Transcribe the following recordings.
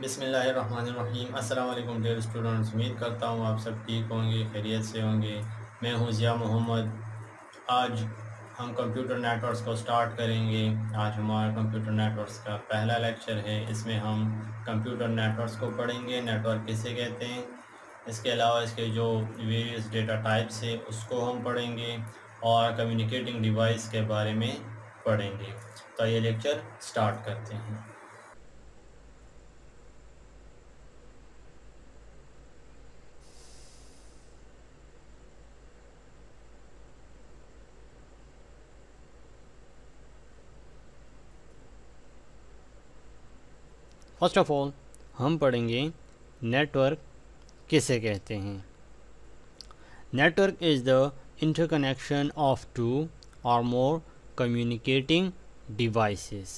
बिसमीम अल्लाम dear students उम्मीद करता हूँ आप सब ठीक होंगे खैरियत से होंगे मैं हूँ ज़िया मोहम्मद आज हम कंप्यूटर नेटवर्क्स को स्टार्ट करेंगे आज हमारा कंप्यूटर नेटवर्क्स का पहला लेक्चर है इसमें हम कंप्यूटर नेटवर्क्स को पढ़ेंगे नेटवर्क किसे कहते हैं इसके अलावा इसके जो वेरियस डेटा टाइप्स है उसको हम पढ़ेंगे और कम्युनिकेटिंग डिवाइस के बारे में पढ़ेंगे तो ये लेक्चर स्टार्ट करते हैं फर्स्ट ऑफ ऑल हम पढ़ेंगे नेटवर्क किसे कहते हैं network is the interconnection of two or more communicating devices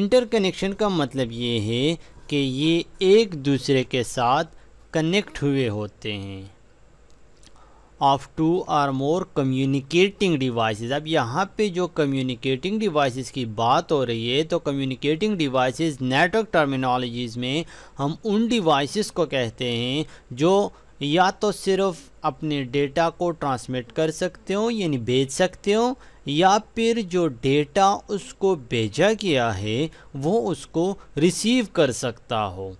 interconnection का मतलब ये है कि ये एक दूसरे के साथ कनेक्ट हुए होते हैं of two or more communicating devices अब यहाँ पे जो कम्युनिकेटिंग डिवाइसेस की बात हो रही है तो कम्युनिकेटिंग डिवाइसेस नेटवर्क टर्मिनोलॉजीज़ में हम उन डिवाइसेस को कहते हैं जो या तो सिर्फ अपने डेटा को ट्रांसमिट कर सकते हो यानी भेज सकते हो या फिर जो डेटा उसको भेजा गया है वो उसको रिसीव कर सकता हो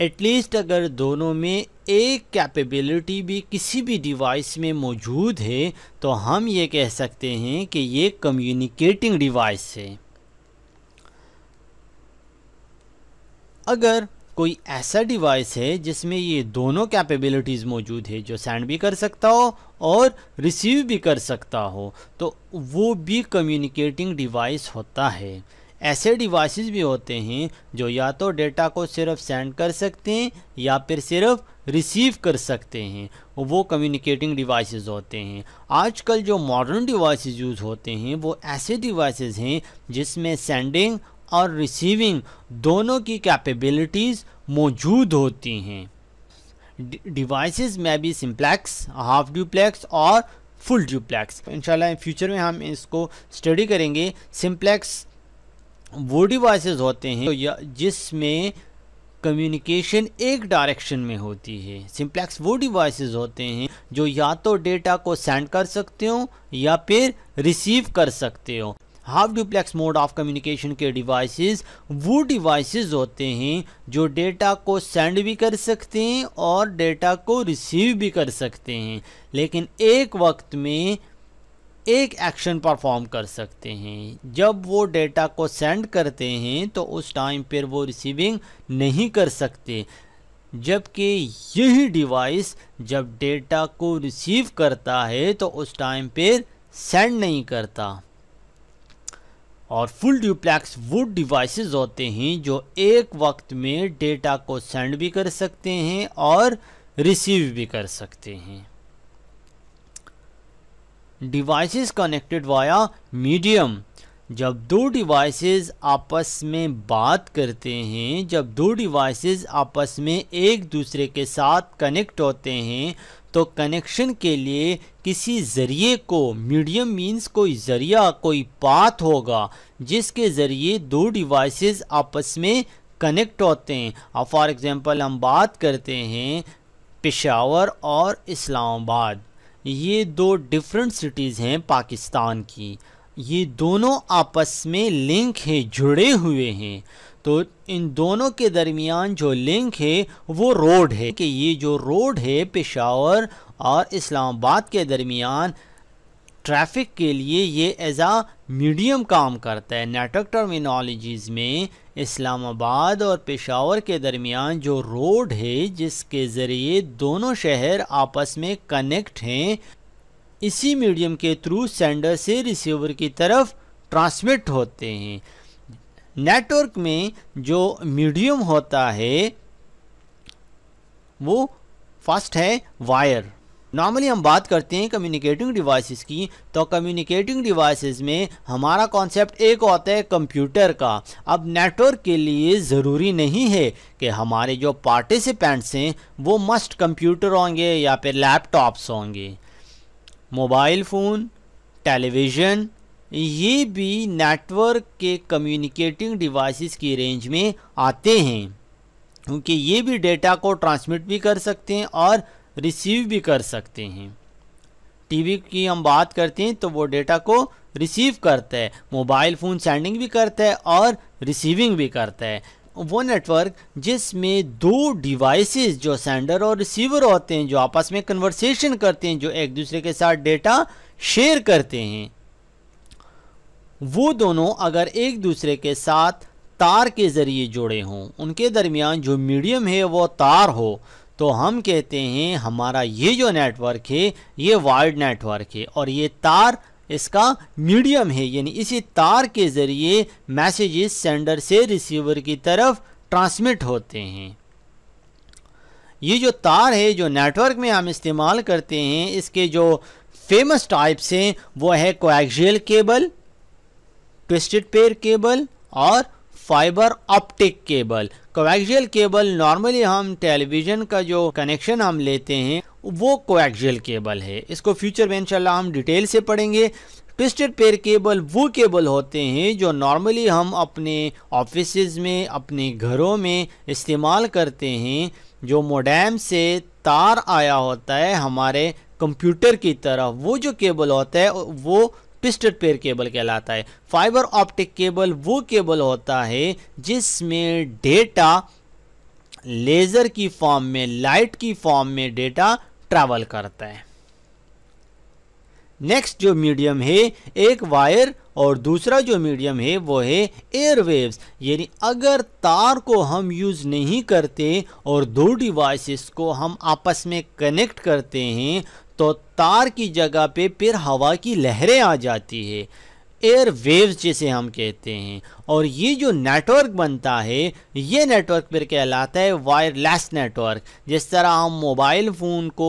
एटलीस्ट अगर दोनों में एक कैपेबिलिटी भी किसी भी डिवाइस में मौजूद है तो हम ये कह सकते हैं कि ये कम्युनिकेटिंग डिवाइस है अगर कोई ऐसा डिवाइस है जिसमें ये दोनों कैपेबिलिटीज़ मौजूद है जो सेंड भी कर सकता हो और रिसीव भी कर सकता हो तो वो भी कम्युनिकेटिंग डिवाइस होता है ऐसे डिवाइसेस भी होते हैं जो या तो डेटा को सिर्फ सेंड कर सकते हैं या फिर सिर्फ रिसीव कर सकते हैं वो कम्युनिकेटिंग डिवाइसेस होते हैं आजकल जो मॉडर्न डिवाइसेस यूज़ होते हैं वो ऐसे डिवाइसेस हैं जिसमें सेंडिंग और रिसीविंग दोनों की कैपेबिलिटीज़ मौजूद होती हैं डिवाइसेस में भी सिम्प्लेक्स हाफ डुप्लेक्स और फुल डुप्लेक्स इंशाल्लाह फ्यूचर में हम इसको स्टडी करेंगे सिंप्लेक्स वो डिवाइसेस होते हैं जिसमें कम्युनिकेशन एक डायरेक्शन में होती है सिंप्लेक्स वो डिवाइसेस होते हैं जो या तो डेटा को सेंड कर सकते हो या फिर रिसीव कर सकते हो half duplex mode of communication के डिवाइसेस वो डिवाइसेस होते हैं जो डेटा को सेंड भी कर सकते हैं और डेटा को रिसीव भी कर सकते हैं लेकिन एक वक्त में एक एक्शन परफॉर्म कर सकते हैं जब वो डेटा को सेंड करते हैं तो उस टाइम पर वो रिसीविंग नहीं कर सकते जबकि यही डिवाइस जब डेटा को रिसीव करता है तो उस टाइम पर सेंड नहीं करता और फुल ड्यूप्लेक्स वो डिवाइसेस होते हैं जो एक वक्त में डेटा को सेंड भी कर सकते हैं और रिसीव भी कर सकते हैं डिवाइसेस कनेक्टेड वाया मीडियम जब दो डिवाइसेस आपस में बात करते हैं जब दो डिवाइसेस आपस में एक दूसरे के साथ कनेक्ट होते हैं तो कनेक्शन के लिए किसी ज़रिए को मीडियम मींस कोई ज़रिया कोई पाथ होगा जिसके ज़रिए दो डिवाइसेस आपस में कनेक्ट होते हैं और फॉर एग्ज़ाम्पल हम बात करते हैं पिशावर और इस्लामाबाद ये दो डिफरेंट सिटीज़ हैं पाकिस्तान की ये दोनों आपस में लिंक है जुड़े हुए हैं तो इन दोनों के दरमियान जो लिंक है वो रोड है कि ये जो रोड है पेशावर और इस्लामाबाद के दरमियान ट्रैफिक के लिए ये एज आ मीडियम काम करता है नेटवर्क टर्मिनोलॉजीज़ में इस्लामाबाद और पेशावर के दरमियान जो रोड है जिसके ज़रिए दोनों शहर आपस में कनेक्ट हैं इसी मीडियम के थ्रू सेंडर से रिसीवर की तरफ ट्रांसमिट होते हैं नेटवर्क में जो मीडियम होता है वो फर्स्ट है वायर नॉर्मली हम बात करते हैं कम्युनिकेटिंग डिवाइसेस की तो कम्युनिकेटिंग डिवाइसेस में हमारा कॉन्सेप्ट एक होता है कंप्यूटर का अब नेटवर्क के लिए ज़रूरी नहीं है कि हमारे जो पार्टिसिपेंट्स हैं वो मस्ट कंप्यूटर होंगे या फिर लैपटॉप्स होंगे मोबाइल फ़ोन टेलीविज़न ये भी नेटवर्क के कम्युनिकेटिंग डिवाइसेस की रेंज में आते हैं क्योंकि ये भी डेटा को ट्रांसमिट भी कर सकते हैं और रिसीव भी कर सकते हैं टीवी की हम बात करते हैं तो वो डेटा को रिसीव करता है मोबाइल फ़ोन सेंडिंग भी करता है और रिसीविंग भी करता है वो नेटवर्क जिसमें दो डिवाइसेस जो सेंडर और रिसीवर होते हैं जो आपस में कन्वर्सेशन करते हैं जो एक दूसरे के साथ डेटा शेयर करते हैं वो दोनों अगर एक दूसरे के साथ तार के ज़रिए जुड़े हों उनके दरमियान जो मीडियम है वो तार हो तो हम कहते हैं हमारा ये जो नेटवर्क है ये वाइड नेटवर्क है और ये तार इसका मीडियम है यानी इसी तार के ज़रिए मैसेजेस सेंडर से रिसीवर की तरफ ट्रांसमिट होते हैं ये जो तार है जो नेटवर्क में हम इस्तेमाल करते हैं इसके जो फेमस टाइप्स हैं वो है coaxial cable twisted pair cable और fibre optic cable coaxial cable normally हम टेलीविज़न का जो कनेक्शन हम लेते हैं वो कोएक्शियल केबल है इसको फ्यूचर में इंशाल्लाह हम डिटेल से पढ़ेंगे ट्विस्टेड पेयर केबल वो केबल होते हैं जो नॉर्मली हम अपने ऑफिस में अपने घरों में इस्तेमाल करते हैं जो मोडेम से तार आया होता है हमारे कंप्यूटर की तरफ वो जो केबल होता है वो ट्विस्टेड पेयर केबल कहलाता है फाइबर ऑप्टिक केबल वो केबल होता है जिसमें डेटा लेज़र की फॉर्म में लाइट की फॉर्म में डेटा ट्रैवल करता है नेक्स्ट जो मीडियम है एक वायर और दूसरा जो मीडियम है वो है एयरवेव्स यानी अगर तार को हम यूज़ नहीं करते और दो डिवाइसेस को हम आपस में कनेक्ट करते हैं तो तार की जगह पे फिर हवा की लहरें आ जाती है एयर वेव्स जिसे हम कहते हैं और ये जो नेटवर्क बनता है ये नेटवर्क फिर कहलाता है वायरलेस नेटवर्क जिस तरह हम मोबाइल फ़ोन को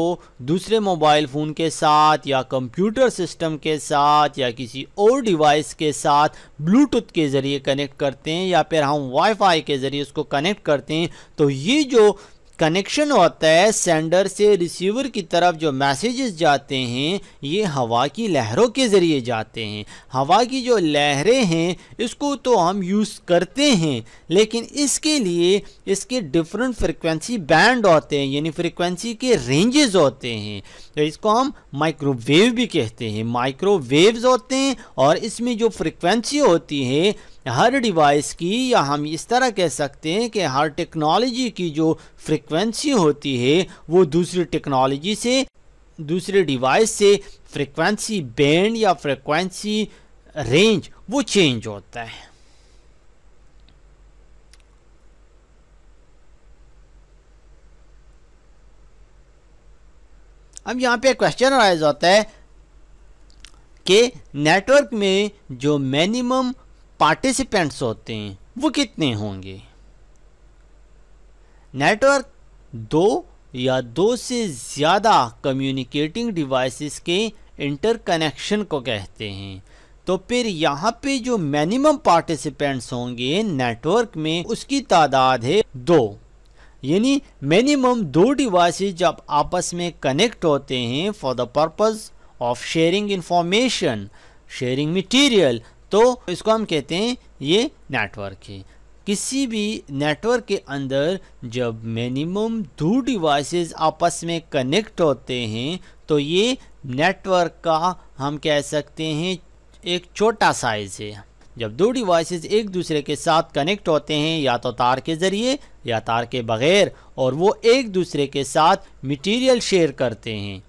दूसरे मोबाइल फ़ोन के साथ या कंप्यूटर सिस्टम के साथ या किसी और डिवाइस के साथ ब्लूटूथ के ज़रिए कनेक्ट करते हैं या फिर हम वाईफाई के ज़रिए उसको कनेक्ट करते हैं तो ये जो कनेक्शन होता है सेंडर से रिसीवर की तरफ जो मैसेजेस जाते हैं ये हवा की लहरों के ज़रिए जाते हैं हवा की जो लहरें हैं इसको तो हम यूज़ करते हैं लेकिन इसके लिए इसके डिफरेंट फ्रिक्वेंसी बैंड होते हैं यानी फ्रिक्वेंसी के रेंजेस होते हैं तो इसको हम माइक्रोवेव भी कहते हैं माइक्रोवेव्स होते हैं और इसमें जो फ्रिक्वेंसी होती है हर डिवाइस की या हम इस तरह कह सकते हैं कि हर टेक्नोलॉजी की जो फ्रिक्वेंसी होती है वो दूसरी टेक्नोलॉजी से दूसरे डिवाइस से फ्रिक्वेंसी बैंड या फ्रिक्वेंसी रेंज वो चेंज होता है अब यहाँ पे क्वेश्चन राइज होता है कि नेटवर्क में जो मिनिमम पार्टिसिपेंट्स होते हैं वो कितने होंगे नेटवर्क दो या दो से ज़्यादा कम्युनिकेटिंग डिवाइसेस के इंटरकनेक्शन को कहते हैं तो फिर यहाँ पे जो मिनिमम पार्टिसिपेंट्स होंगे नेटवर्क में उसकी तादाद है दो यानी मिनिमम दो डिवाइसेस जब आपस में कनेक्ट होते हैं for the purpose of sharing information sharing material तो इसको हम कहते हैं ये नेटवर्क है किसी भी नेटवर्क के अंदर जब मिनिमम दो डिवाइसेस आपस में कनेक्ट होते हैं तो ये नेटवर्क का हम कह सकते हैं एक छोटा साइज है जब दो डिवाइसेस एक दूसरे के साथ कनेक्ट होते हैं या तो तार के ज़रिए या तार के बगैर और वो एक दूसरे के साथ मटेरियल शेयर करते हैं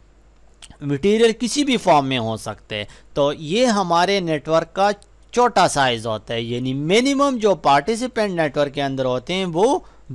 मटेरियल किसी भी फॉर्म में हो सकते हैं तो ये हमारे नेटवर्क का छोटा साइज होता है यानी मिनिमम जो पार्टिसिपेंट नेटवर्क के अंदर होते हैं वो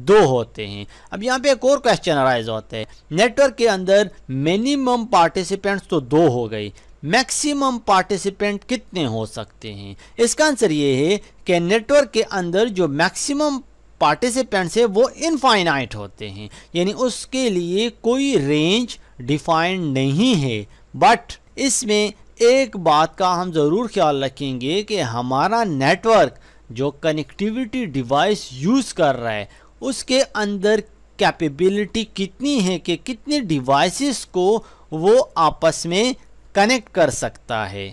दो होते हैं अब यहाँ पे एक और क्वेश्चन अराइज होता है नेटवर्क के अंदर मिनिमम पार्टिसिपेंट्स तो दो हो गई मैक्सिमम पार्टिसिपेंट कितने हो सकते हैं इसका आंसर ये है कि नेटवर्क के अंदर जो मैक्सिमम पार्टिसिपेंट्स है वो इनफाइनाइट होते हैं यानी उसके लिए कोई रेंज डिफाइंड नहीं है बट इसमें एक बात का हम ज़रूर ख्याल रखेंगे कि हमारा नेटवर्क जो कनेक्टिविटी डिवाइस यूज़ कर रहा है उसके अंदर कैपेबिलिटी कितनी है कि कितने डिवाइसेस को वो आपस में कनेक्ट कर सकता है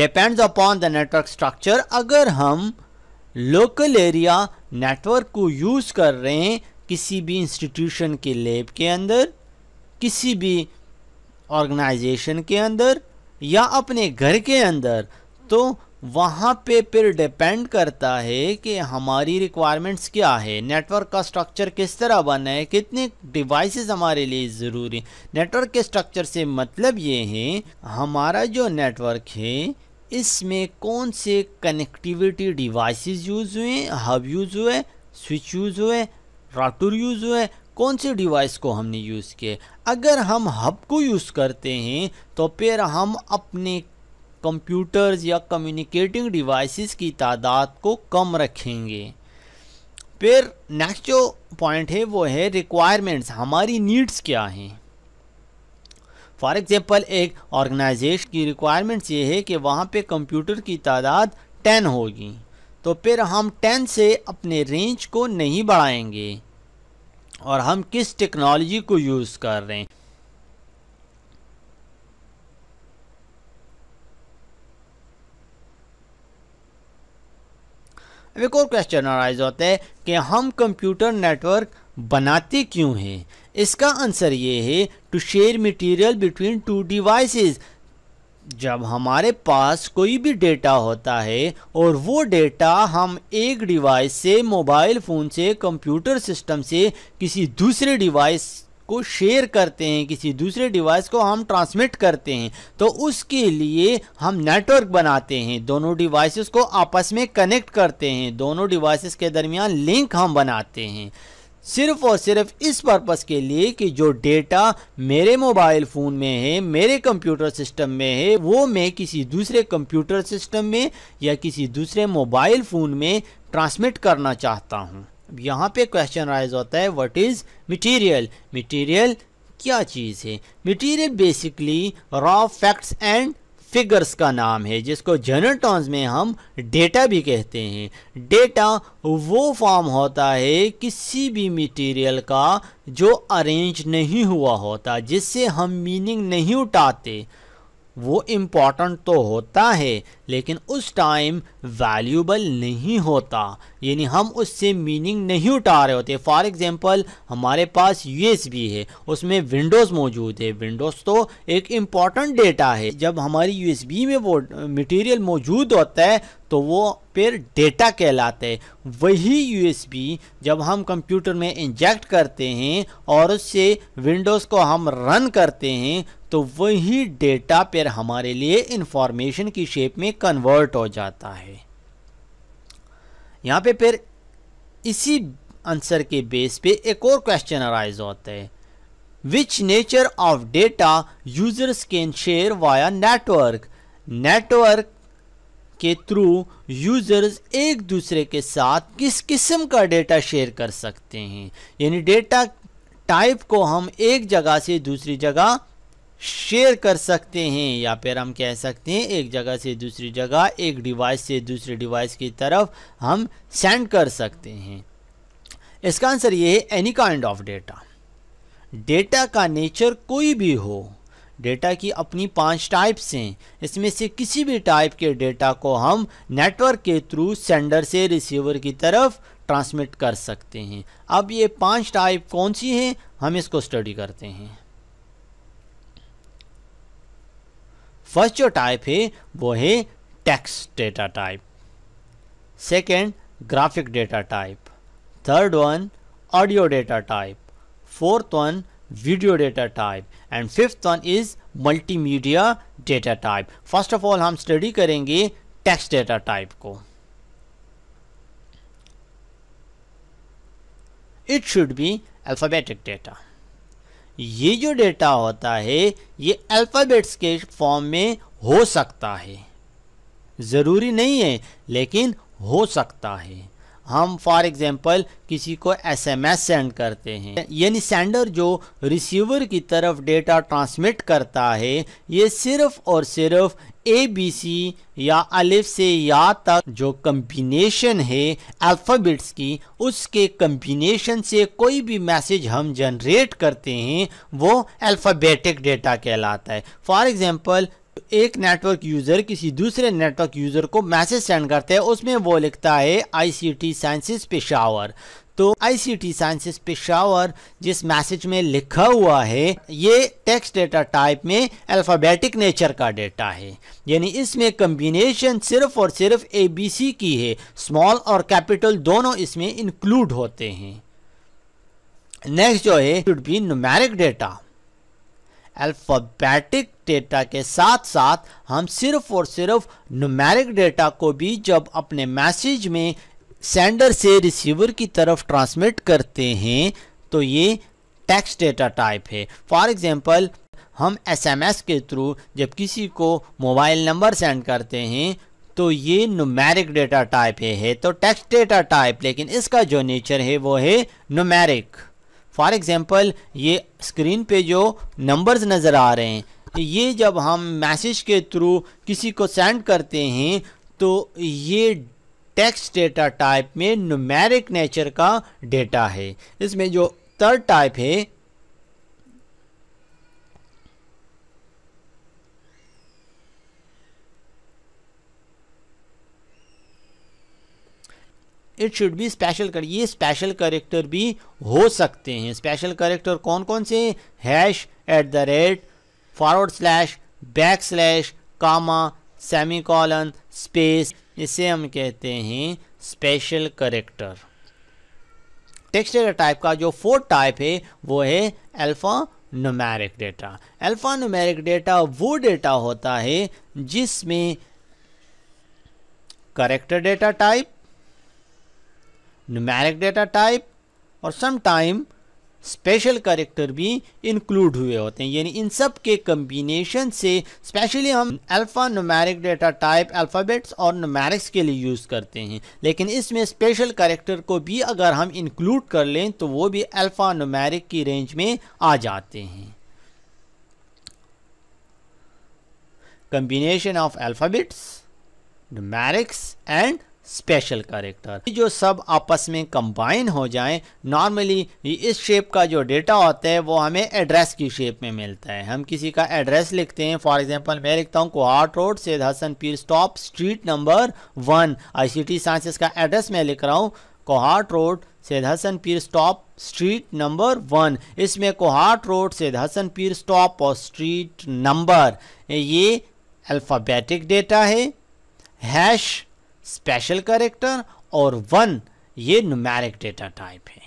depends upon the network structure अगर हम लोकल एरिया नेटवर्क को यूज़ कर रहे हैं किसी भी इंस्टीट्यूशन के लेब के अंदर किसी भी ऑर्गेनाइजेशन के अंदर या अपने घर के अंदर तो वहाँ पे फिर डिपेंड करता है कि हमारी रिक्वायरमेंट्स क्या है नेटवर्क का स्ट्रक्चर किस तरह बना है कितने डिवाइसेस हमारे लिए ज़रूरी नेटवर्क के स्ट्रक्चर से मतलब ये है हमारा जो नेटवर्क है इसमें कौन से कनेक्टिविटी डिवाइसेस यूज़ हुए हब यूज़ हुए स्विच यूज़ हुए राटर यूज़ हुए कौन सी डिवाइस को हमने यूज़ किया अगर हम हब को यूज़ करते हैं तो फिर हम अपने कंप्यूटर्स या कम्युनिकेटिंग डिवाइसेस की तादाद को कम रखेंगे फिर नेक्स्ट जो पॉइंट है वो है रिक्वायरमेंट्स हमारी नीड्स क्या हैं फॉर एग्ज़ाम्पल एक ऑर्गेनाइजेशन की रिक्वायरमेंट्स ये है कि वहाँ पे कंप्यूटर की तादाद टेन होगी तो फिर हम टेन से अपने रेंज को नहीं बढ़ाएंगे और हम किस टेक्नोलॉजी को यूज़ कर रहे हैं अब एक और क्वेश्चन अराइज होता है कि हम कंप्यूटर नेटवर्क बनाते क्यों हैं इसका आंसर ये है to share material between two devices जब हमारे पास कोई भी डेटा होता है और वो डेटा हम एक डिवाइस से मोबाइल फ़ोन से कंप्यूटर सिस्टम से किसी दूसरे डिवाइस को शेयर करते हैं किसी दूसरे डिवाइस को हम ट्रांसमिट करते हैं तो उसके लिए हम नेटवर्क बनाते हैं दोनों डिवाइसेस को आपस में कनेक्ट करते हैं दोनों डिवाइसेस के दरमियान लिंक हम बनाते हैं सिर्फ और सिर्फ इस पर्पस के लिए कि जो डेटा मेरे मोबाइल फ़ोन में है मेरे कंप्यूटर सिस्टम में है वो मैं किसी दूसरे कंप्यूटर सिस्टम में या किसी दूसरे मोबाइल फ़ोन में ट्रांसमिट करना चाहता हूँ अब यहाँ पे क्वेश्चन राइज होता है व्हाट इज़ मटेरियल मटेरियल क्या चीज़ है material basically raw facts and figures का नाम है जिसको जनरल टर्म्स में हम डेटा भी कहते हैं डेटा वो फॉर्म होता है किसी भी मटेरियल का जो अरेंज नहीं हुआ होता जिससे हम मीनिंग नहीं उठाते वो इम्पॉर्टेंट तो होता है लेकिन उस टाइम वैल्यूबल नहीं होता यानी हम उससे मीनिंग नहीं उठा रहे होते फॉर एग्ज़ाम्पल हमारे पास यूएसबी है उसमें विंडोज़ मौजूद है विंडोज़ तो एक इम्पॉर्टेंट डेटा है जब हमारी यूएसबी में वो मटेरियल मौजूद होता है तो वो फिर डेटा कहलाते हैं वही यूएसबी जब हम कंप्यूटर में इंजेक्ट करते हैं और उससे विंडोज़ को हम रन करते हैं तो वही डेटा पर हमारे लिए इंफॉर्मेशन की शेप में कन्वर्ट हो जाता है यहाँ पे फिर इसी आंसर के बेस पे एक और क्वेश्चन अराइज होता है which nature of data users can share via network network के थ्रू यूजर्स एक दूसरे के साथ किस किस्म का डेटा शेयर कर सकते हैं यानी डेटा टाइप को हम एक जगह से दूसरी जगह शेयर कर सकते हैं या फिर हम कह सकते हैं एक जगह से दूसरी जगह एक डिवाइस से दूसरे डिवाइस की तरफ हम सेंड कर सकते हैं इसका आंसर ये है any kind of data data का नेचर कोई भी हो डेटा की अपनी पांच टाइप्स हैं इसमें से किसी भी टाइप के डेटा को हम नेटवर्क के थ्रू सेंडर से रिसीवर की तरफ ट्रांसमिट कर सकते हैं अब ये पांच टाइप कौन सी हैं हम इसको स्टडी करते हैं फर्स्ट जो टाइप है वो है text data type second graphic data type third one audio data type fourth one video data type and fifth one is multimedia data type first of all हम स्टडी करेंगे text data type को it should be alphabetic data ये जो data होता है ये alphabets के form में हो सकता है ज़रूरी नहीं है लेकिन हो सकता है हम फॉर एग्ज़ाम्पल किसी को एसएमएस सेंड करते हैं यानी सेंडर जो रिसीवर की तरफ डेटा ट्रांसमिट करता है ये सिर्फ़ और सिर्फ ए बी सी या अलिफ से या तक जो कम्बिनेशन है अल्फ़ाबेट्स की उसके कम्बिनेशन से कोई भी मैसेज हम जनरेट करते हैं वो अल्फ़ाबेटिक डेटा कहलाता है फॉर एग्ज़ाम्पल एक नेटवर्क यूज़र किसी दूसरे नेटवर्क यूज़र को मैसेज सेंड करते हैं उसमें वो लिखता है आईसीटी साइंसिस पेशावर तो आईसीटी साइंसेस पेशावर जिस मैसेज में लिखा हुआ है ये टेक्स्ट डेटा टाइप में अल्फ़ाबेटिक नेचर का डेटा है यानी इसमें कम्बिनेशन सिर्फ और सिर्फ सी की है स्मॉल और कैपिटल दोनों इसमें इंक्लूड होते हैं नेक्स्ट जो है should be numeric data alphabetic data के साथ साथ हम सिर्फ और सिर्फ नुमेरिक डेटा को भी जब अपने मैसेज में सेंडर से रिसीवर की तरफ ट्रांसमिट करते हैं तो ये टेक्स्ट डेटा टाइप है फॉर एग्ज़ाम्पल हम एसएमएस के थ्रू जब किसी को मोबाइल नंबर सेंड करते हैं तो ये नुमेरिक डेटा टाइप है तो टेक्स्ट डेटा टाइप लेकिन इसका जो नेचर है वो है नुमेरिक फॉर एग्ज़ाम्पल ये स्क्रीन पे जो नंबर्स नज़र आ रहे हैं तो ये जब हम मैसेज के थ्रू किसी को सेंड करते हैं तो ये टेक्स्ट डेटा टाइप में नुमेरिक नेचर का डेटा है इसमें जो थर्ड टाइप है इट शुड बी स्पेशल कर ये स्पेशल करेक्टर भी हो सकते हैं स्पेशल करेक्टर कौन कौन से hash at the rate forward slash back slash comma semicolon space इसे हम कहते हैं स्पेशल करेक्टर टेक्स्ट टाइप का जो फोर्थ टाइप है वो है alphanumeric data alphanumeric data वो डेटा होता है जिसमें character data type numeric data type और सम टाइम स्पेशल करेक्टर भी इंक्लूड हुए होते हैं यानी इन सब के कम्बिनेशन से स्पेशली हम alphanumeric data type alphabets और नोमेरिक्स के लिए यूज़ करते हैं लेकिन इसमें स्पेशल करेक्टर को भी अगर हम इंक्लूड कर लें तो वो भी अल्फ़ा नोमेरिक की रेंज में आ जाते हैं combination of alphabets numerics and special character जो सब आपस में कंबाइन हो जाए नॉर्मली इस शेप का जो डेटा होता है वो हमें एड्रेस की शेप में मिलता है हम किसी का एड्रेस लिखते हैं फॉर एग्जांपल मैं लिखता हूँ कोहाट रोड से Hasan Pir stop street number one ICT sciences का एड्रेस मैं लिख रहा हूँ कोहाट रोड से Hasan Pir stop street number one इसमें कोहाट रोड से हसन पीर स्टॉप और स्ट्रीट नंबर ये अल्फ़ाबेटिक डेटा है हैश स्पेशल करेक्टर और वन ये नुमेरिक डेटा टाइप है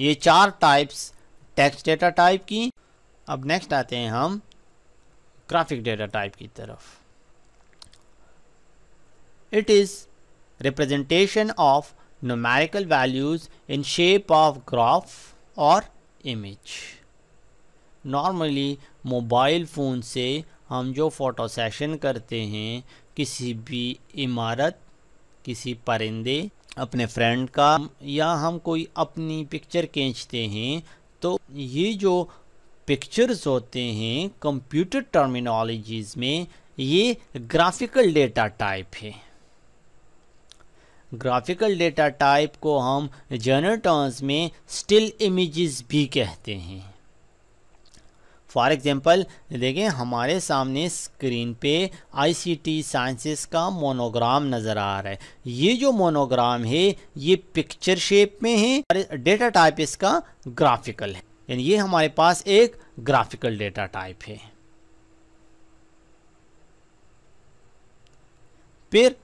ये चार टाइप्स टेक्स्ट डेटा टाइप की अब नेक्स्ट आते हैं हम ग्राफिक डेटा टाइप की तरफ it is representation of numerical values in shape of graph और इमेज नॉर्मली मोबाइल फ़ोन से हम जो फ़ोटो सेशन करते हैं किसी भी इमारत किसी परिंदे अपने फ्रेंड का या हम कोई अपनी पिक्चर खींचते हैं तो ये जो पिक्चर्स होते हैं कंप्यूटर टर्मिनोलॉजीज़ में ये ग्राफिकल डेटा टाइप है ग्राफिकल डेटा टाइप को हम जनरल टर्म्स में स्टिल इमेजेस भी कहते हैं फॉर एग्ज़ाम्पल देखें हमारे सामने स्क्रीन पे आईसीटी साइंसेस का मोनोग्राम नज़र आ रहा है ये जो मोनोग्राम है ये पिक्चर शेप में है और डेटा टाइप इसका ग्राफिकल है यानी ये हमारे पास एक ग्राफिकल डेटा टाइप है फिर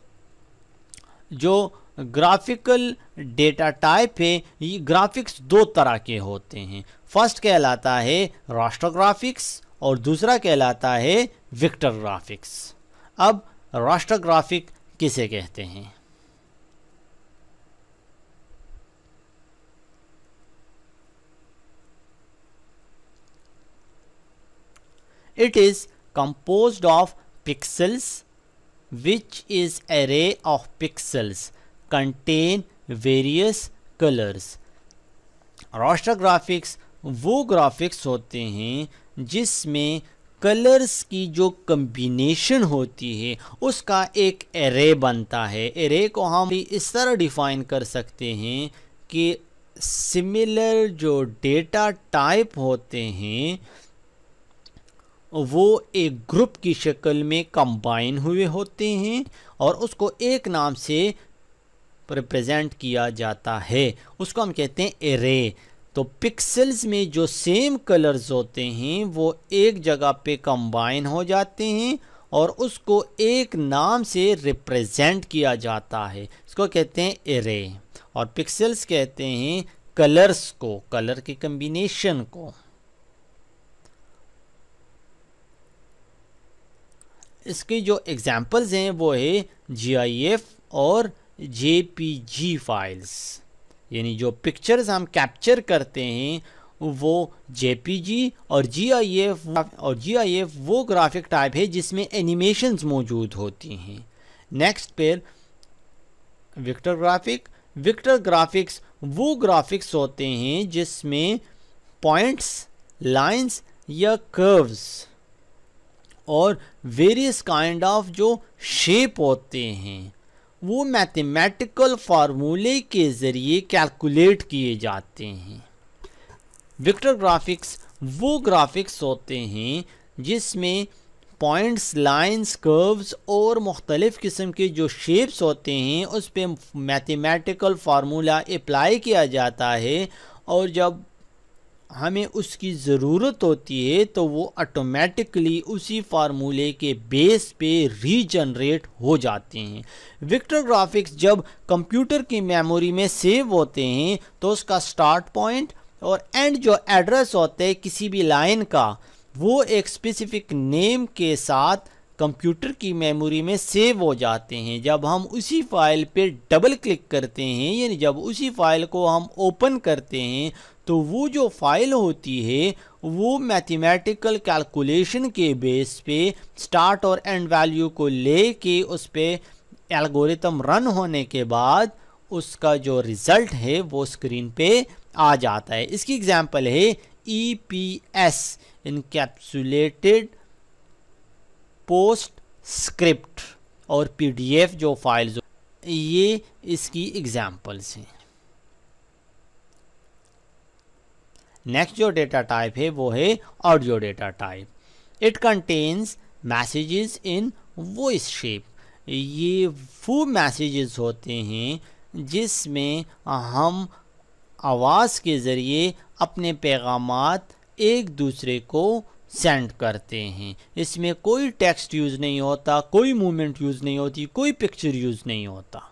जो ग्राफिकल डेटा टाइप है ये ग्राफिक्स दो तरह के होते हैं फर्स्ट कहलाता है राष्ट्रोग्राफिक्स और दूसरा कहलाता है विक्टर ग्राफिक्स अब राष्ट्रोग्राफिक किसे कहते हैं it is compose of pixels which is array of pixels contain various colours raster graphics वो ग्राफिक्स होते हैं जिसमें कलर्स की जो कम्बिनेशन होती है उसका एक एरे बनता है एरे को हम इस तरह डिफ़ाइन कर सकते हैं कि सिमिलर जो डेटा टाइप होते हैं वो एक ग्रुप की शक्ल में कंबाइन हुए होते हैं और उसको एक नाम से रिप्रेजेंट किया जाता है उसको हम कहते हैं एरे तो पिक्सल्स में जो सेम कलर्स होते हैं वो एक जगह पे कंबाइन हो जाते हैं और उसको एक नाम से रिप्रेजेंट किया जाता है इसको कहते हैं एरे और पिक्सल्स कहते हैं कलर्स को कलर के कम्बिनेशन को इसके जो एग्जांपल्स हैं वो है जी आई एफ और जे पी जी फाइल्स यानी जो पिक्चर्स हम कैप्चर करते हैं वो जे और जी आई एफ और जी आई एफ वो ग्राफिक टाइप है जिसमें एनिमेशंस मौजूद होती हैं नेक्स्ट पर विक्टर ग्राफिक विक्टर ग्राफिक्स वो ग्राफिक्स होते हैं जिसमें पॉइंट्स लाइंस या कर्व्स और वेरियस काइंड ऑफ जो शेप होते हैं वो मैथमेटिकल फार्मूले के ज़रिए कैलकुलेट किए जाते हैं विक्टर ग्राफिक्स वो ग्राफिक्स होते हैं जिसमें पॉइंट्स लाइंस कर्व्स और मुख्तलिफ़ किस्म के जो शेप्स होते हैं उस पर मैथमेटिकल फार्मूला अप्लाई किया जाता है और जब हमें उसकी ज़रूरत होती है तो वो ऑटोमेटिकली उसी फार्मूले के बेस पे रीजनरेट हो जाते हैं विक्टर ग्राफिक्स जब कंप्यूटर की मेमोरी में सेव होते हैं तो उसका स्टार्ट पॉइंट और एंड जो एड्रेस होता है किसी भी लाइन का वो एक स्पेसिफिक नेम के साथ कंप्यूटर की मेमोरी में सेव हो जाते हैं जब हम उसी फाइल पर डबल क्लिक करते हैं यानी जब उसी फाइल को हम ओपन करते हैं तो वो जो फ़ाइल होती है वो मैथमेटिकल कैलकुलेशन के बेस पे स्टार्ट और एंड वैल्यू को ले के उस पर एल्गोरिथम रन होने के बाद उसका जो रिज़ल्ट है वो स्क्रीन पे आ जाता है इसकी एग्जांपल है E P S encapsulated post script और पीडीएफ जो फाइल्स ये इसकी एग्जांपल्स हैं नेक्स्ट जो डेटा टाइप है वो है audio data type it contains messages in voice shape ये वो मैसेजेस होते हैं जिसमें हम आवाज़ के ज़रिए अपने पैगाम एक दूसरे को सेंड करते हैं इसमें कोई टेक्स्ट यूज़ नहीं होता कोई मूवमेंट यूज़ नहीं होती कोई पिक्चर यूज़ नहीं होता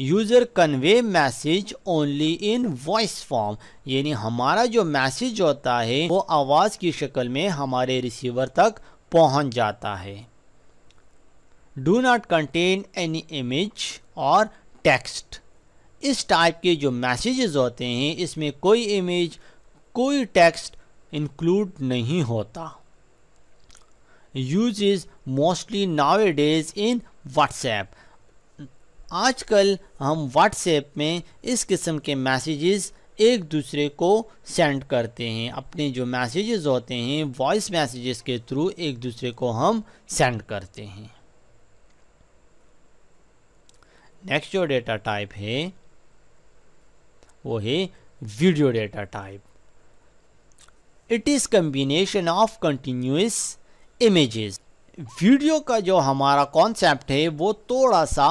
user convey message only in voice form यानी हमारा जो मैसेज होता है वो आवाज़ की शक्ल में हमारे रिसीवर तक पहुंच जाता है do not contain any image और टेक्स्ट इस टाइप के जो मैसेजेस होते हैं इसमें कोई इमेज कोई टेक्स्ट इंक्लूड नहीं होता use is mostly nowadays in WhatsApp आजकल हम व्हाट्सएप में इस किस्म के मैसेजेस एक दूसरे को सेंड करते हैं अपने जो मैसेजेस होते हैं वॉइस मैसेजेस के थ्रू एक दूसरे को हम सेंड करते हैं नेक्स्ट जो डेटा टाइप है वो है video data type it is combination of continuous images video का जो हमारा कॉन्सेप्ट है वो थोड़ा सा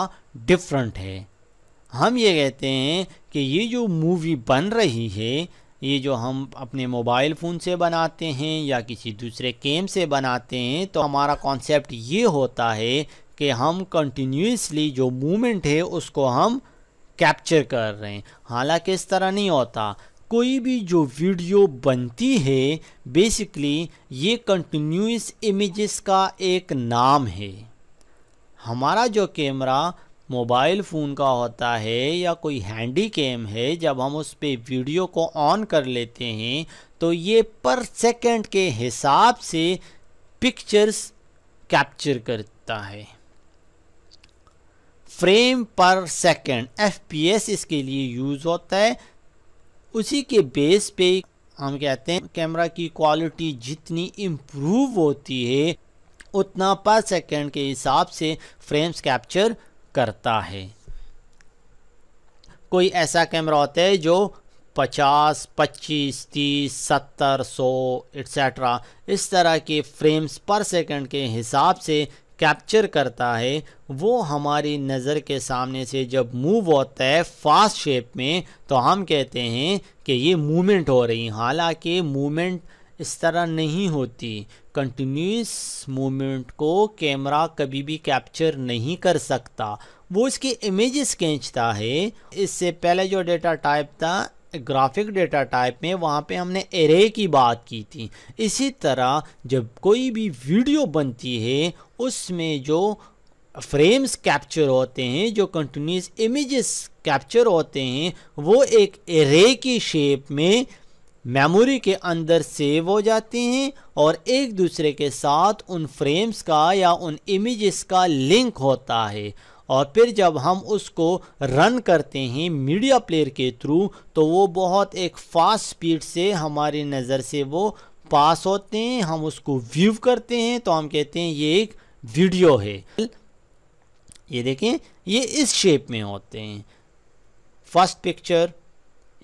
डिफरेंट है हम ये कहते हैं कि ये जो मूवी बन रही है ये जो हम अपने मोबाइल फ़ोन से बनाते हैं या किसी दूसरे गेम से बनाते हैं तो हमारा कॉन्सेप्ट ये होता है कि हम कंटिन्यूसली जो मूवमेंट है उसको हम कैप्चर कर रहे हैं हालांकि इस तरह नहीं होता कोई भी जो वीडियो बनती है बेसिकली ये कंटिन्यूस इमेजेस का एक नाम है हमारा जो कैमरा मोबाइल फ़ोन का होता है या कोई हैंडी कैम है जब हम उस पर वीडियो को ऑन कर लेते हैं तो ये पर सेकंड के हिसाब से पिक्चर्स कैप्चर करता है फ्रेम पर सेकंड एफ इसके लिए यूज़ होता है उसी के बेस पे हम कहते हैं कैमरा की क्वालिटी जितनी इम्प्रूव होती है उतना पर सेकंड के हिसाब से फ्रेम्स कैप्चर करता है कोई ऐसा कैमरा होता है जो 50, 25, 30, 70, 100 एट्सट्रा इस तरह के फ्रेम्स पर सेकंड के हिसाब से कैप्चर करता है वो हमारी नज़र के सामने से जब मूव होता है फास्ट शेप में तो हम कहते हैं कि ये मूवमेंट हो रही हालांकि मूवमेंट इस तरह नहीं होती कंटिन्यूस मूवमेंट को कैमरा कभी भी कैप्चर नहीं कर सकता वो इसकी इमेजेस खींचता है इससे पहले जो डेटा टाइप था ग्राफिक डेटा टाइप में वहाँ पे हमने एरे की बात की थी इसी तरह जब कोई भी वीडियो बनती है उसमें जो फ्रेम्स कैप्चर होते हैं जो कंटिन्यूस इमेजेस कैप्चर होते हैं वो एक एरे की शेप में मेमोरी के अंदर सेव हो जाते हैं और एक दूसरे के साथ उन फ्रेम्स का या उन इमेजेस का लिंक होता है और फिर जब हम उसको रन करते हैं मीडिया प्लेयर के थ्रू तो वो बहुत एक फास्ट स्पीड से हमारी नज़र से वो पास होते हैं हम उसको व्यू करते हैं तो हम कहते हैं ये एक वीडियो है ये देखें ये इस शेप में होते हैं फर्स्ट पिक्चर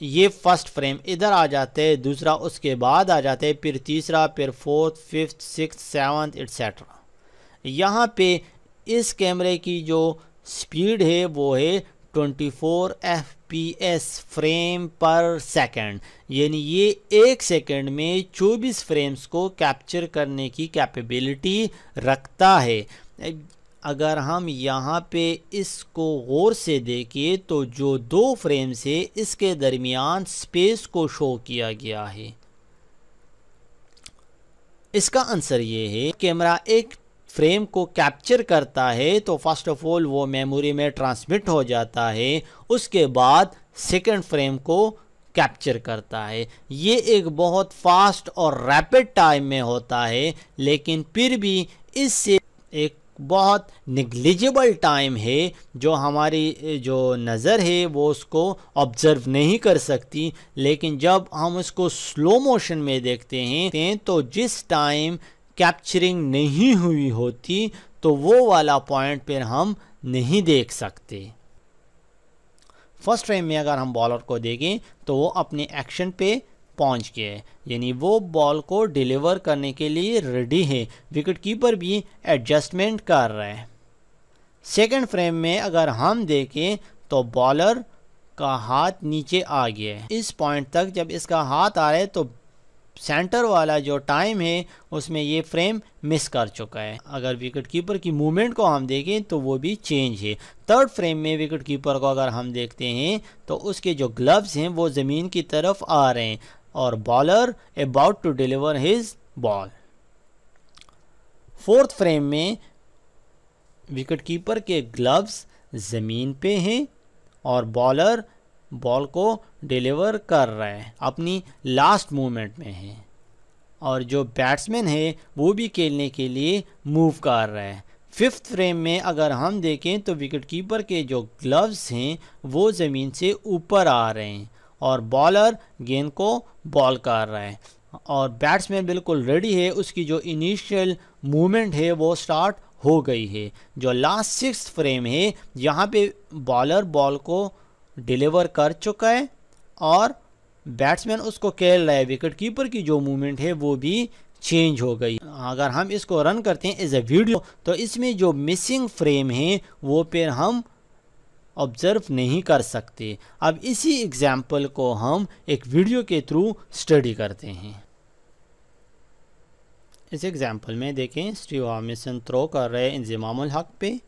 ये फर्स्ट फ्रेम इधर आ जाते हैं दूसरा उसके बाद आ जाते हैं फिर तीसरा फिर fourth fifth six seventh etcetera यहाँ पे इस कैमरे की जो स्पीड है वो है 24 F P S frame per second यानी ये एक सेकंड में 24 फ्रेम्स को कैप्चर करने की कैपेबिलिटी रखता है अगर हम यहाँ पे इसको गौर से देखें तो जो दो फ्रेम से इसके दरमियान स्पेस को शो किया गया है इसका आंसर ये है कैमरा एक फ्रेम को कैप्चर करता है तो फर्स्ट ऑफ ऑल वो मेमोरी में ट्रांसमिट हो जाता है उसके बाद सेकंड फ्रेम को कैप्चर करता है ये एक बहुत फास्ट और रैपिड टाइम में होता है लेकिन फिर भी इससे एक बहुत निगलिजिबल टाइम है जो हमारी जो नज़र है वो उसको ऑब्ज़र्व नहीं कर सकती लेकिन जब हम इसको स्लो मोशन में देखते हैं तो जिस टाइम कैप्चरिंग नहीं हुई होती तो वो वाला पॉइंट पर हम नहीं देख सकते फर्स्ट फ्रेम में अगर हम बॉलर को देखें तो वो अपने एक्शन पे पहुंच गए यानी वो बॉल को डिलीवर करने के लिए रेडी है विकेट कीपर भी एडजस्टमेंट कर रहे हैं सेकेंड फ्रेम में अगर हम देखें तो बॉलर का हाथ नीचे आ गया इस पॉइंट तक जब इसका हाथ आ रहा है तो सेंटर वाला जो टाइम है उसमें ये फ्रेम मिस कर चुका है अगर विकेट कीपर की मूवमेंट को हम देखें तो वो भी चेंज है थर्ड फ्रेम में विकेट कीपर को अगर हम देखते हैं तो उसके जो ग्लव्स हैं वो ज़मीन की तरफ आ रहे हैं और bowler about to deliver his ball fourth frame में विकेट कीपर के ग्लव्स ज़मीन पे हैं और बॉलर बॉल को डिलीवर कर रहा है अपनी लास्ट मूवमेंट में है और जो बैट्समैन है वो भी खेलने के लिए मूव कर रहा है फिफ्थ फ्रेम में अगर हम देखें तो विकेट कीपर के जो ग्लव्स हैं वो ज़मीन से ऊपर आ रहे हैं और बॉलर गेंद को बॉल कर रहा है और बैट्समैन बिल्कुल रेडी है उसकी जो इनिशियल मूवमेंट है वो स्टार्ट हो गई है जो लास्ट सिक्स फ्रेम है यहाँ पे बॉलर बॉल को डिलीवर कर चुका है और बैट्समैन उसको खेल रहा है विकेट कीपर की जो मूवमेंट है वो भी चेंज हो गई अगर हम इसको रन करते हैं एज ए वीडियो तो इसमें जो मिसिंग फ्रेम है वो फिर हम ऑब्जर्व नहीं कर सकते अब इसी एग्जाम्पल को हम एक वीडियो के थ्रू स्टडी करते हैं इस एग्जाम्पल में देखें स्टीव हॉमिसन थ्रो कर रहे हैं इंजमाम हक पे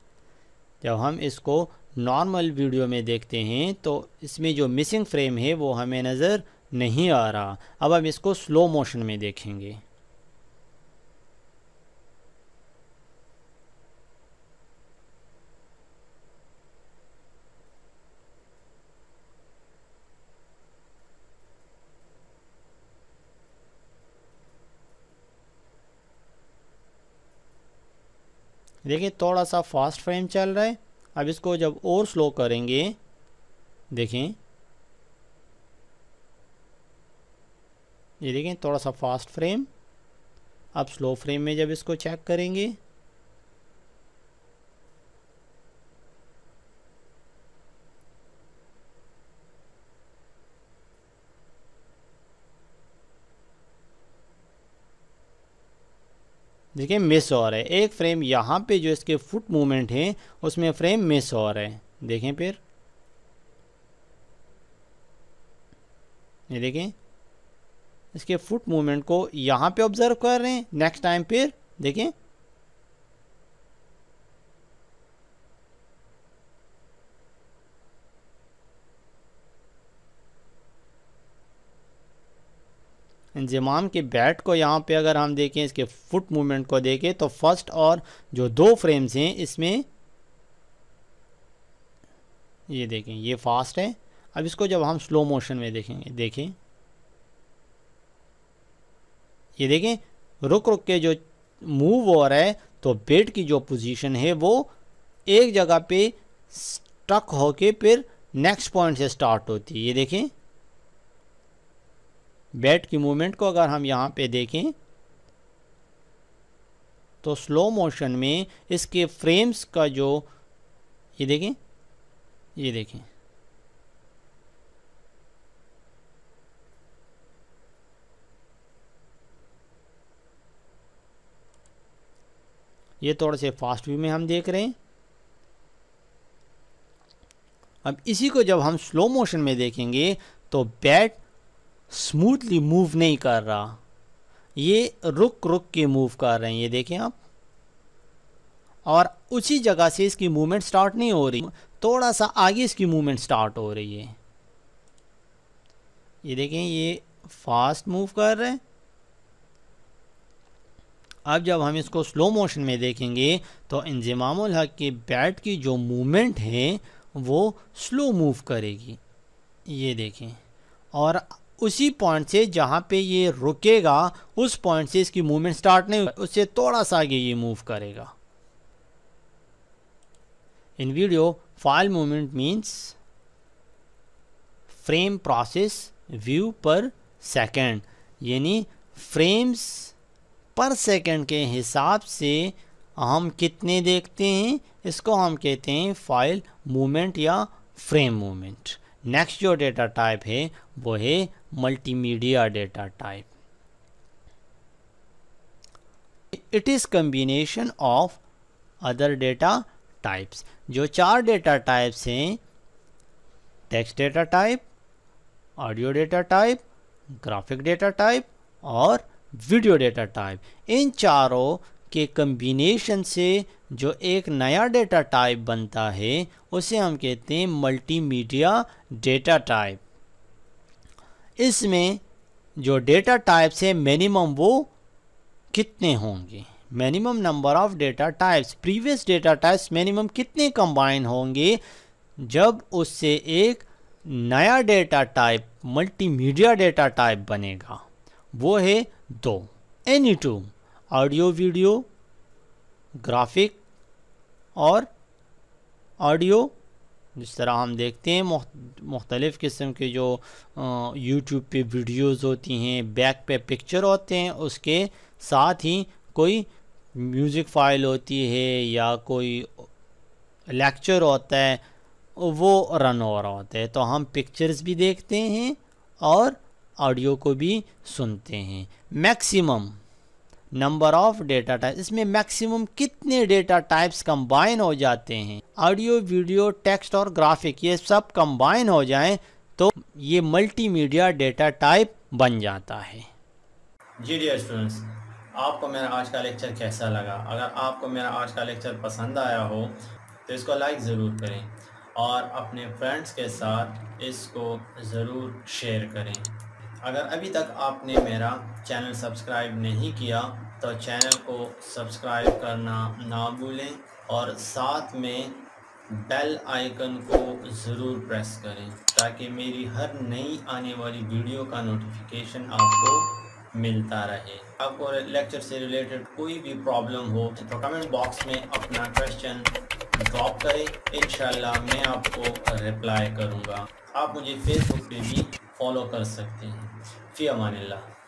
जब हम इसको नॉर्मल वीडियो में देखते हैं तो इसमें जो मिसिंग फ्रेम है वो हमें नज़र नहीं आ रहा अब हम इसको स्लो मोशन में देखेंगे देखिए थोड़ा सा फास्ट फ्रेम चल रहा है अब इसको जब और स्लो करेंगे देखें ये देखें थोड़ा सा फास्ट फ्रेम अब स्लो फ्रेम में जब इसको चेक करेंगे देखिए मिस हो रहा है एक फ्रेम यहाँ पे जो इसके फुट मूवमेंट है उसमें फ्रेम मिस हो रहा है देखें फिर ये देखें इसके फुट मूवमेंट को यहाँ पे ऑब्जर्व कर रहे हैं नेक्स्ट टाइम फिर देखें इंजमाम के बैट को यहाँ पे अगर हम देखें इसके फुट मूवमेंट को देखें तो फर्स्ट और जो दो फ्रेम्स हैं इसमें ये देखें ये फास्ट है अब इसको जब हम स्लो मोशन में देखेंगे देखें ये देखें रुक रुक के जो मूव हो रहा है तो बेट की जो पोजीशन है वो एक जगह पे स्टक होके फिर नेक्स्ट पॉइंट से स्टार्ट होती है ये देखें बैट की मूवमेंट को अगर हम यहाँ पे देखें तो स्लो मोशन में इसके फ्रेम्स का जो ये देखें ये देखें ये थोड़े से फास्ट व्यू में हम देख रहे हैं अब इसी को जब हम स्लो मोशन में देखेंगे तो बैट स्मूथली मूव नहीं कर रहा ये रुक रुक के मूव कर रहे हैं ये देखें आप और उसी जगह से इसकी मूवमेंट स्टार्ट नहीं हो रही थोड़ा सा आगे इसकी मूवमेंट स्टार्ट हो रही है ये देखें ये फास्ट मूव कर रहे हैं अब जब हम इसको स्लो मोशन में देखेंगे तो इंजमाम हक के बैट की जो मूवमेंट है वो स्लो मूव करेगी ये देखें और उसी पॉइंट से जहाँ पे ये रुकेगा उस पॉइंट से इसकी मूवमेंट स्टार्ट नहीं उससे थोड़ा सा आगे ये मूव करेगा in video file movement means frame process view per second यानी फ्रेम्स पर सेकंड के हिसाब से हम कितने देखते हैं इसको हम कहते हैं फाइल मूवमेंट या फ्रेम मूवमेंट नेक्स्ट जो डेटा टाइप है वो है multimedia data type it is combination of other data types जो चार डेटा टाइप्स हैं text data type audio data type graphic data type और वीडियो डेटा टाइप इन चारों के कम्बिनेशन से जो एक नया डेटा टाइप बनता है उसे हम कहते हैं मल्टीमीडिया डेटा टाइप इसमें जो डेटा टाइप्स है मिनिमम वो कितने होंगे minimum number of data types previous data types minimum कितने कंबाइन होंगे जब उससे एक नया data type multimedia data type बनेगा वो है दो any two audio video graphic और ऑडियो जिस तरह हम देखते हैं मुख्तलिफ़ किस्म के जो यूट्यूब पे वीडियोस होती हैं बैक पे पिक्चर होते हैं उसके साथ ही कोई म्यूज़िक फ़ाइल होती है या कोई लेक्चर होता है वो रन हो रहा होता है तो हम पिक्चर्स भी देखते हैं और ऑडियो को भी सुनते हैं maximum number of data type इसमें मैक्सिमम कितने डेटा टाइप्स कंबाइन हो जाते हैं ऑडियो वीडियो टेक्स्ट और ग्राफिक ये सब कंबाइन हो जाएं तो ये मल्टीमीडिया डेटा टाइप बन जाता है जी डी स्टूडेंट्स आपको मेरा आज का लेक्चर कैसा लगा अगर आपको मेरा आज का लेक्चर पसंद आया हो तो इसको लाइक ज़रूर करें और अपने फ्रेंड्स के साथ इसको ज़रूर शेयर करें अगर अभी तक आपने मेरा चैनल सब्सक्राइब नहीं किया तो चैनल को सब्सक्राइब करना ना भूलें और साथ में बेल आइकन को ज़रूर प्रेस करें ताकि मेरी हर नई आने वाली वीडियो का नोटिफिकेशन आपको मिलता रहे आपको लेक्चर से रिलेटेड कोई भी प्रॉब्लम हो तो कमेंट बॉक्स में अपना क्वेश्चन ड्रॉप करें इन मैं आपको रिप्लाई करूँगा आप मुझे फेसबुक पे भी फॉलो कर सकते हैं फ़ी अमान ला